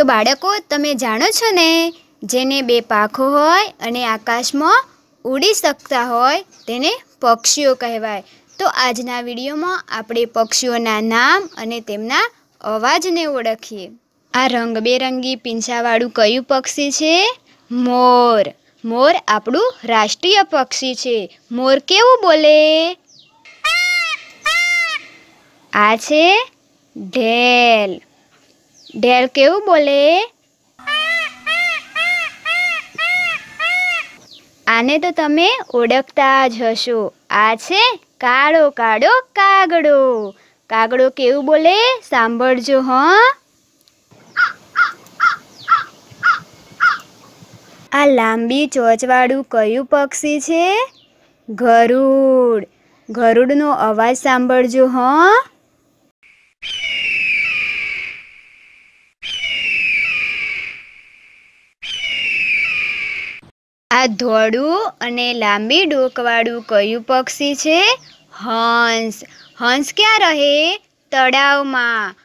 તો બાળકો તમે જાણો છો ને જેને બે પાંખો હોય અને આકાશમાં ઉડી શકતા હોય તેને પક્ષીઓ કહેવાય તો આજના વિડીયોમાં આપણે પક્ષીઓના નામ અને તેમના અવાજને ઓળખીએ આ રંગબેરંગી પીંછાવાળું કયું પક્ષી છે મોર મોર આપણું રાષ્ટ્રીય પક્ષી છે મોર કેવું બોલે આ છે ઢેલ ઢેર કેવું બોલે આને તો તમે ઓળખતા જ હશો આ છે કાળો કાળો કાગડો કાગડો કેવું બોલે સાંભળજો હ આ લાંબી ચોચવાળું કયું પક્ષી છે ગરુડ ગરુડનો અવાજ સાંભળજો હં ધોળું અને લાંબી ડોકવાળું કયું પક્ષી છે હંસ હંસ ક્યાં રહે તળાવમાં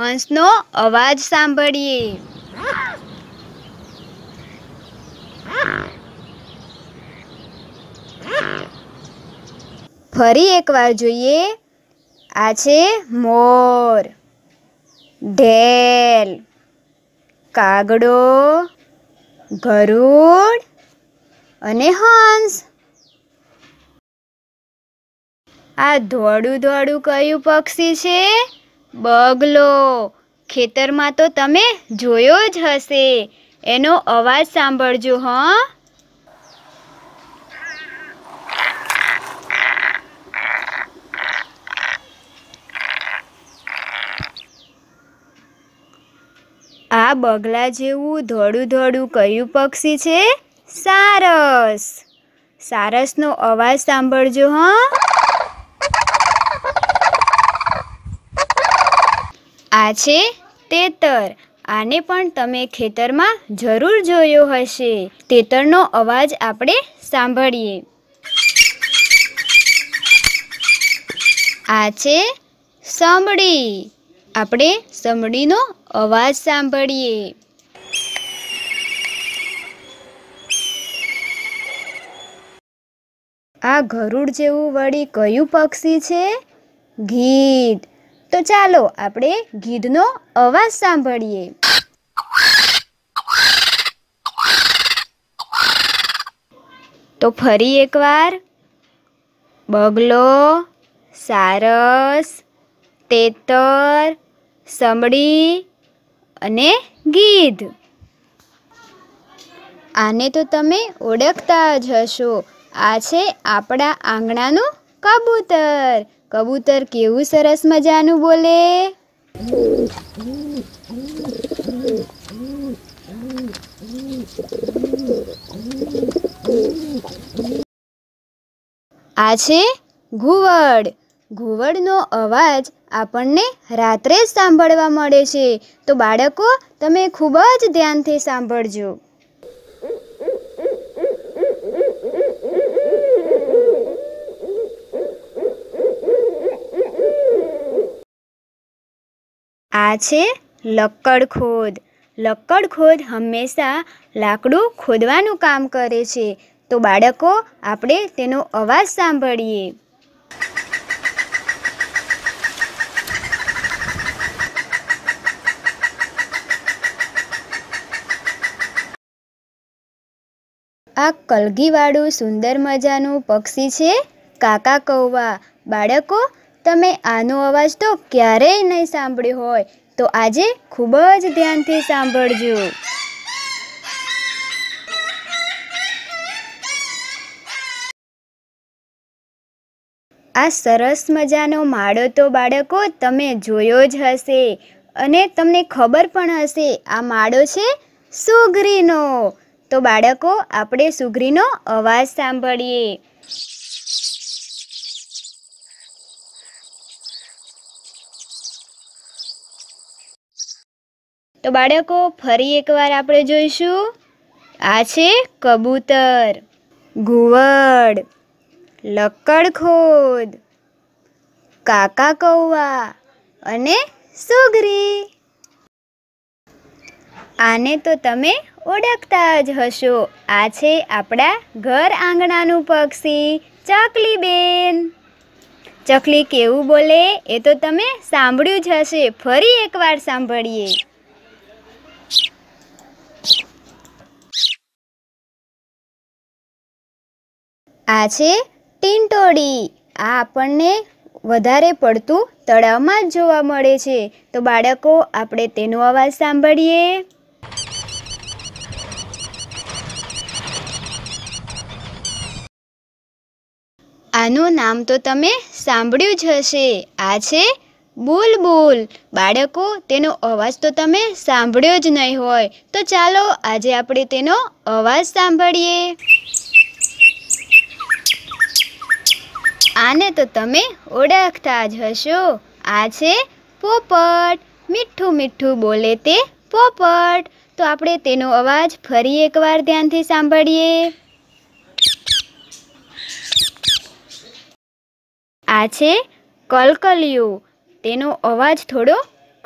હંસનો અવાજ સાંભળીએ ફરી એકવાર જોઈએ આ છે મોર ઢેલ કાગડો ગરુડ અને હંસ આ ધોળું ધોળું કયું પક્ષી છે બગલો ખેતરમાં તો તમે જોયો જ હશે એનો અવાજ સાંભળજો હા આ બગલા જેવું ધોળું ધોળું કયું પક્ષી છે સાર સારસ સારસનો અવાજ સાંભળજો હા આ છે તેતર આને પણ તમે ખેતરમાં જરૂર જોયો હશે તેતરનો અવાજ આપણે સાંભળીએ આ છે સાંભળી આપણે સાંભળીનો અવાજ સાંભળીએ આ ગરુડ જેવું વળી કયું પક્ષી છે ગીધ તો ચાલો આપણે ગીધનો અવાજ સાંભળીએ તો ફરી એકવાર બગલો સારસ તેતર સમડી અને ગીધ આને તો તમે ઓળખતા જ હશો આ છે આપણા આંગણાનું કબૂતર કબૂતર કેવું સરસ મજાનું બોલે આ છે ઘુવડ ઘુવડનો અવાજ આપણને રાત્રે જ સાંભળવા મળે છે તો બાળકો તમે ખૂબ જ ધ્યાનથી સાંભળજો આ છે લક્કડ ખોદ લક્કડ ખોદ હંમેશા લાકડું ખોદવાનું કામ કરે છે તો બાળકો આપણે તેનો અવાજ સાંભળીએ આ કલગીવાળું સુંદર મજાનું પક્ષી છે કાકા કૌવા બાળકો તમે આનો અવાજ તો ક્યારેય નહીં સાંભળ્યો હોય તો આજે ખૂબ જ ધ્યાનથી સાંભળજો આ સરસ મજાનો માળો તો બાળકો તમે જોયો જ હશે અને તમને ખબર પણ હશે આ માળો છે સુગરીનો તો બાળકો આપણે સુગરીનો અવાજ સાંભળીએ તો બાળકો ફરી એકવાર આપણે જોઈશું આ છે કબૂતર ઘુવડ લક્કડખોદ કાકા કૌવા અને સુગરી આને તો તમે ઓળખતા જ હશો આ છે આપણા ઘર આંગણાનું પક્ષી બેન ચકલી કેવું બોલે એ તો તમે સાંભળ્યું જ હશે ફરી એકવાર સાંભળીએ આ છે ટીંટોડી આ આપણને વધારે પડતું તળાવમાં જ જોવા મળે છે તો બાળકો આપણે તેનો અવાજ સાંભળીએ આનું નામ તો તમે સાંભળ્યું જ હશે આ છે બુલબુલ બાળકો તેનો અવાજ તો તમે સાંભળ્યો જ નહીં હોય તો ચાલો આજે આપણે તેનો અવાજ સાંભળીએ આને તો તમે ઓળખતા જ હશો આ છે પોપટ મીઠું મીઠું બોલે તે પોપટ તો આપણે તેનો અવાજ ફરી એકવાર ધ્યાનથી સાંભળીએ આ છે કલકલિયું તેનો અવાજ થોડો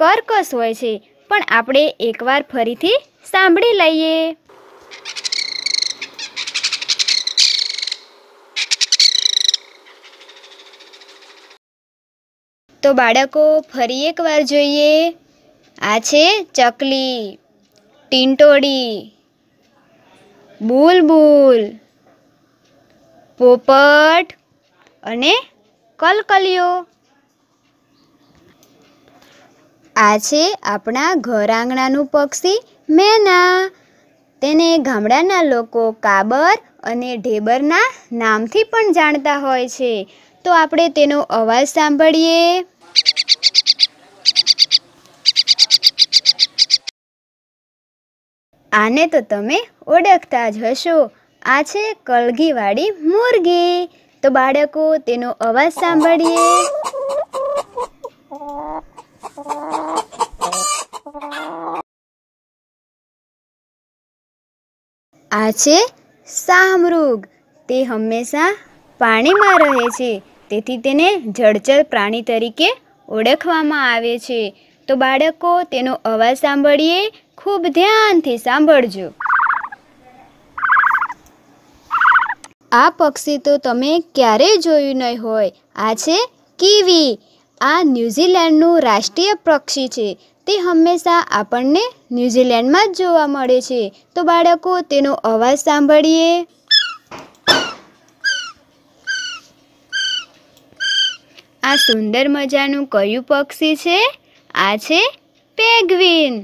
કર્કશ હોય છે પણ આપણે એકવાર ફરીથી સાંભળી લઈએ તો બાળકો ફરી એકવાર જોઈએ આ છે ચકલી ટીંટોડી બુલબુલ પોપટ અને કલકલિયો આ છે આપણા ઘર આંગણાનું પક્ષી મેના તેને ગામડાના લોકો કાબર અને ઢેબરના નામથી પણ જાણતા હોય છે તો આપણે તેનો અવાજ સાંભળીએ આને તો તમે ઓળખતા જ હશો આ છે કળગીવાળી મુરગી તો બાળકો તેનો અવાજ સાંભળીએ આ છે શાહમૃગ તે હંમેશા પાણીમાં રહે છે તેથી તેને જળચર પ્રાણી તરીકે ઓળખવામાં આવે છે તો બાળકો તેનો અવાજ સાંભળીએ ખૂબ ધ્યાનથી સાંભળજો આ પક્ષી તો તમે ક્યારેય જોયું નહીં હોય આ છે કીવી આ ન્યૂઝીલેન્ડનું રાષ્ટ્રીય પક્ષી છે તે હંમેશા આપણને ન્યૂઝીલેન્ડમાં જ જોવા મળે છે તો બાળકો તેનો અવાજ સાંભળીએ આ સુંદર મજાનું કયું પક્ષી છે આ છે પેગ્વિન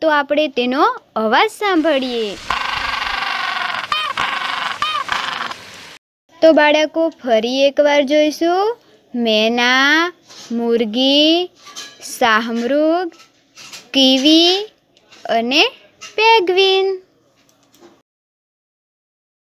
તો આપણે તેનો અવાજ સાંભળીએ તો બાળકો ફરી એકવાર જોઈશું મેના મુરગી શાહમૃગ કીવી અને પેગવિન